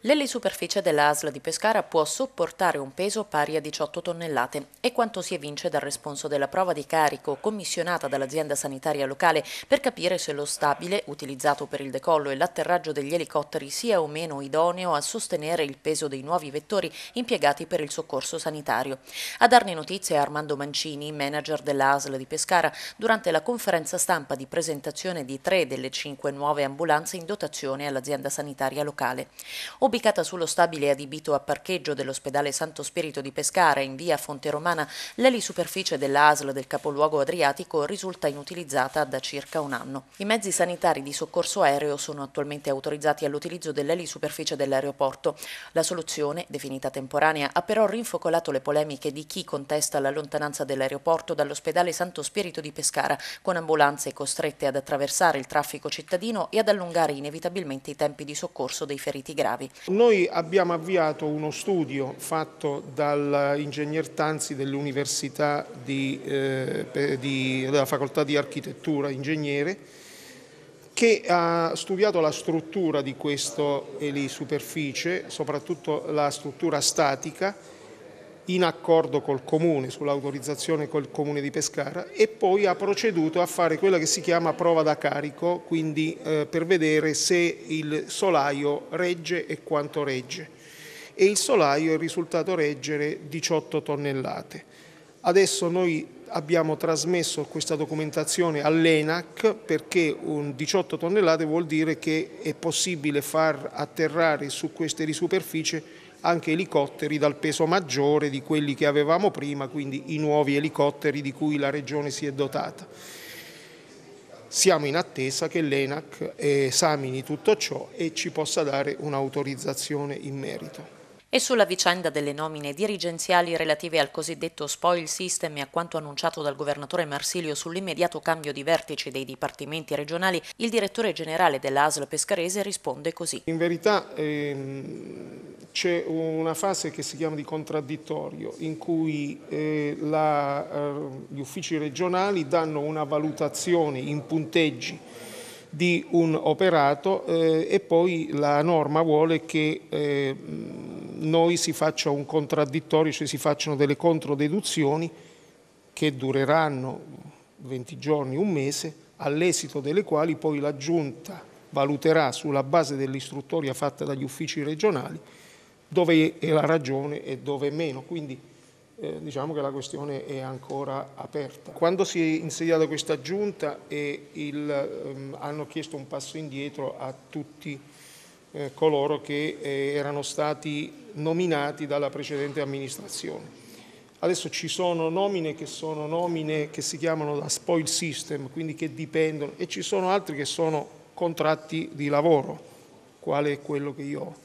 L'elisuperficie della ASL di Pescara può sopportare un peso pari a 18 tonnellate e quanto si evince dal responso della prova di carico commissionata dall'azienda sanitaria locale per capire se lo stabile utilizzato per il decollo e l'atterraggio degli elicotteri sia o meno idoneo a sostenere il peso dei nuovi vettori impiegati per il soccorso sanitario. A darne notizie è Armando Mancini, manager della ASL di Pescara, durante la conferenza stampa di presentazione di tre delle cinque nuove ambulanze in dotazione all'azienda sanitaria locale ubicata sullo stabile adibito a parcheggio dell'ospedale Santo Spirito di Pescara in via Fonte Romana, l'elisuperficie della ASL del capoluogo adriatico risulta inutilizzata da circa un anno. I mezzi sanitari di soccorso aereo sono attualmente autorizzati all'utilizzo dell'elisuperficie dell'aeroporto. La soluzione, definita temporanea, ha però rinfocolato le polemiche di chi contesta la lontananza dell'aeroporto dall'ospedale Santo Spirito di Pescara, con ambulanze costrette ad attraversare il traffico cittadino e ad allungare inevitabilmente i tempi di soccorso dei feriti gravi. Noi abbiamo avviato uno studio fatto dall'ingegner Tanzi dell'Università di, eh, di, della Facoltà di Architettura Ingegnere che ha studiato la struttura di questa superficie, soprattutto la struttura statica in accordo col Comune sull'autorizzazione col Comune di Pescara e poi ha proceduto a fare quella che si chiama prova da carico, quindi eh, per vedere se il solaio regge e quanto regge. E il solaio è risultato reggere 18 tonnellate. Adesso noi abbiamo trasmesso questa documentazione all'ENAC perché 18 tonnellate vuol dire che è possibile far atterrare su queste risuperficie anche elicotteri dal peso maggiore di quelli che avevamo prima, quindi i nuovi elicotteri di cui la Regione si è dotata. Siamo in attesa che l'ENAC eh, esamini tutto ciò e ci possa dare un'autorizzazione in merito. E sulla vicenda delle nomine dirigenziali relative al cosiddetto spoil system e a quanto annunciato dal governatore Marsilio sull'immediato cambio di vertice dei dipartimenti regionali, il direttore generale dell'ASL Pescarese risponde così. In verità ehm, c'è una fase che si chiama di contraddittorio in cui eh, la, eh, gli uffici regionali danno una valutazione in punteggi di un operato eh, e poi la norma vuole che eh, noi si faccia un contraddittorio, cioè si facciano delle controdeduzioni che dureranno 20 giorni, un mese, all'esito delle quali poi la Giunta valuterà sulla base dell'istruttoria fatta dagli uffici regionali dove è la ragione e dove è meno. Quindi eh, diciamo che la questione è ancora aperta. Quando si è insediata questa giunta eh, il, ehm, hanno chiesto un passo indietro a tutti eh, coloro che eh, erano stati nominati dalla precedente amministrazione. Adesso ci sono nomine che sono nomine che si chiamano da spoil system, quindi che dipendono, e ci sono altri che sono contratti di lavoro, quale è quello che io ho.